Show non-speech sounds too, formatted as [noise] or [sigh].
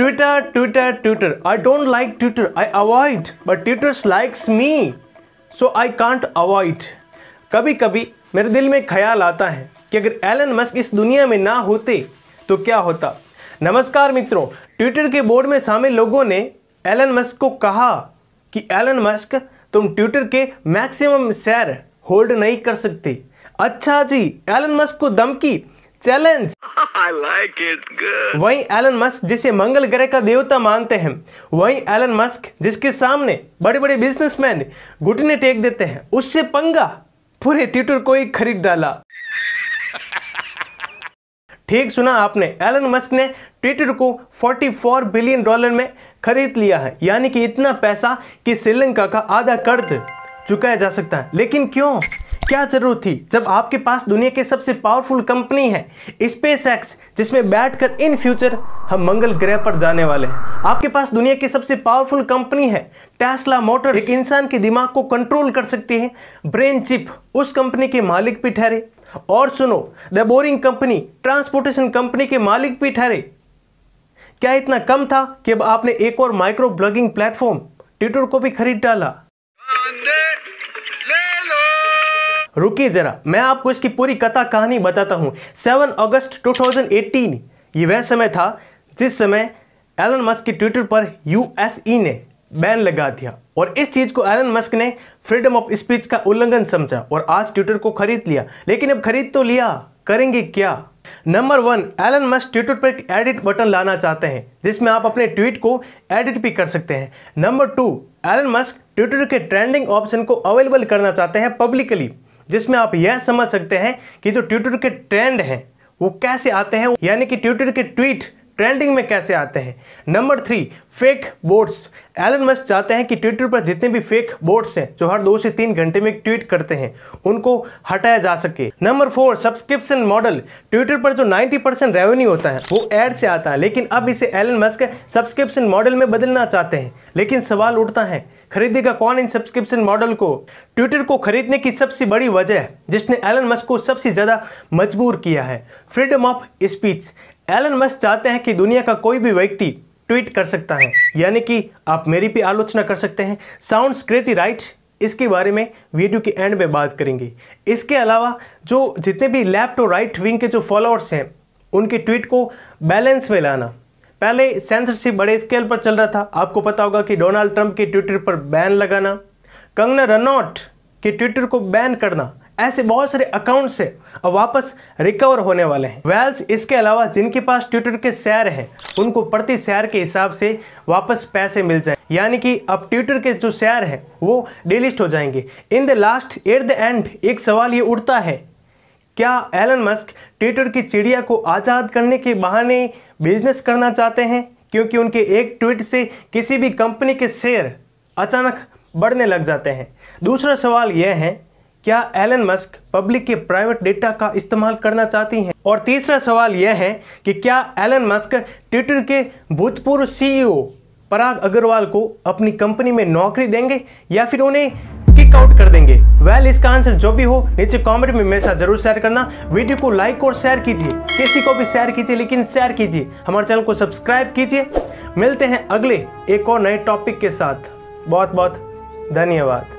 Twitter, Twitter, Twitter. I don't like Twitter. I avoid. But Twitter likes me. So I can't avoid. कभी कभी मेरे दिल में ख्याल आता है कि अगर एलन मस्क इस दुनिया में ना होते तो क्या होता नमस्कार मित्रों ट्विटर के बोर्ड में शामिल लोगों ने एलन मस्क को कहा कि एलन मस्क तुम ट्विटर के मैक्सिमम शेयर होल्ड नहीं कर सकते अच्छा जी एलन मस्क को धमकी चैलेंज like वहीं एलन मस्क जिसे मंगल ग्रह का देवता मानते हैं वही एलन मस्क जिसके सामने बड़े बड़े बिजनेसमैन घुटने टेक देते हैं उससे पंगा पूरे ट्विटर को ही खरीद डाला [laughs] ठीक सुना आपने एलन मस्क ने ट्विटर को 44 बिलियन डॉलर में खरीद लिया है यानी कि इतना पैसा कि श्रीलंका का आधा कर्ज चुकाया जा सकता है लेकिन क्यों क्या जरूरत थी जब आपके पास दुनिया के सबसे पावरफुल कंपनी है स्पेस एक्स जिसमें बैठकर इन फ्यूचर हम मंगल ग्रह पर जाने वाले हैं आपके पास दुनिया की सबसे पावरफुल कंपनी है टेस्ला मोटर एक इंसान के दिमाग को कंट्रोल कर सकती है ब्रेन चिप उस कंपनी के मालिक भी ठहरे और सुनो the boring company transportation company के मालिक भी ठहरे क्या इतना कम था कि अब आपने एक और माइक्रो ब्लॉगिंग प्लेटफॉर्म ट्विटर को भी खरीद डाला रुकिए जरा मैं आपको इसकी पूरी कथा कहानी बताता हूँ सेवन अगस्त टू ये वह समय था जिस समय एलन मस्क के ट्विटर पर यू ने बैन लगा दिया और इस चीज़ को एलन मस्क ने फ्रीडम ऑफ स्पीच का उल्लंघन समझा और आज ट्विटर को खरीद लिया लेकिन अब खरीद तो लिया करेंगे क्या number one Elon Musk Twitter पर एक एडिट बटन लाना चाहते हैं जिसमें आप अपने ट्वीट को एडिट भी कर सकते हैं number two Elon Musk Twitter के ट्रेंडिंग ऑप्शन को अवेलेबल करना चाहते हैं पब्लिकली जिसमें आप यह समझ सकते हैं कि जो ट्विटर के ट्रेंड हैं वो कैसे आते हैं यानी कि ट्विटर के ट्वीट ट्रेंडिंग में कैसे आते हैं number three fake bots Elon Musk चाहते हैं कि ट्विटर पर जितने भी फेक बोट्स हैं जो हर दो से तीन घंटे में ट्वीट करते हैं उनको हटाया जा सके number four subscription model Twitter पर जो 90 परसेंट रेवेन्यू होता है वो एड से आता है लेकिन अब इसे एलन मस्क सब्सक्रिप्शन मॉडल में बदलना चाहते हैं लेकिन सवाल उठता है खरीदेगा कौन इन सब्सक्रिप्शन मॉडल को ट्विटर को खरीदने की सबसे बड़ी वजह जिसने एलन मस्क को सबसे ज़्यादा मजबूर किया है freedom of speech Elon Musk चाहते हैं कि दुनिया का कोई भी व्यक्ति ट्वीट कर सकता है यानी कि आप मेरी भी आलोचना कर सकते हैं साउंड क्रेजी राइट इसके बारे में वीडियो के एंड में बात करेंगे इसके अलावा जो जितने भी लेफ्ट और राइट विंग के जो फॉलोअर्स हैं उनके ट्वीट को बैलेंस में लाना पहले सेंसरशिप बड़े स्केल पर चल रहा था आपको पता होगा कि डोनाल्ड ट्रंप के ट्विटर पर बैन लगाना कंगना रनौट के ट्विटर को बैन करना ऐसे बहुत सारे अकाउंट से वापस रिकवर होने वाले हैं वेल्स इसके अलावा जिनके पास ट्विटर के शेयर हैं उनको प्रति शेयर के हिसाब से वापस पैसे मिल जाए यानी कि अब ट्विटर के जो शेयर हैं वो डिलिस्ट हो जाएंगे in the last at the end एक सवाल ये उठता है क्या एलन मस्क ट्विटर की चिड़िया को आज़ाद करने के बहाने बिजनेस करना चाहते हैं क्योंकि उनके एक ट्वीट से किसी भी कंपनी के शेयर अचानक बढ़ने लग जाते हैं दूसरा सवाल यह है क्या एलन मस्क पब्लिक के प्राइवेट डेटा का इस्तेमाल करना चाहती हैं और तीसरा सवाल यह है कि क्या एलन मस्क ट्विटर के भूतपूर्व सीईओ पराग अग्रवाल को अपनी कंपनी में नौकरी देंगे या फिर उन्हें किक आउट कर देंगे वेल well, इसका आंसर जो भी हो नीचे कमेंट में मेरे साथ जरूर शेयर करना वीडियो को लाइक और शेयर कीजिए किसी को भी शेयर कीजिए लेकिन शेयर कीजिए हमारे चैनल को सब्सक्राइब कीजिए मिलते हैं अगले एक और नए टॉपिक के साथ बहुत बहुत धन्यवाद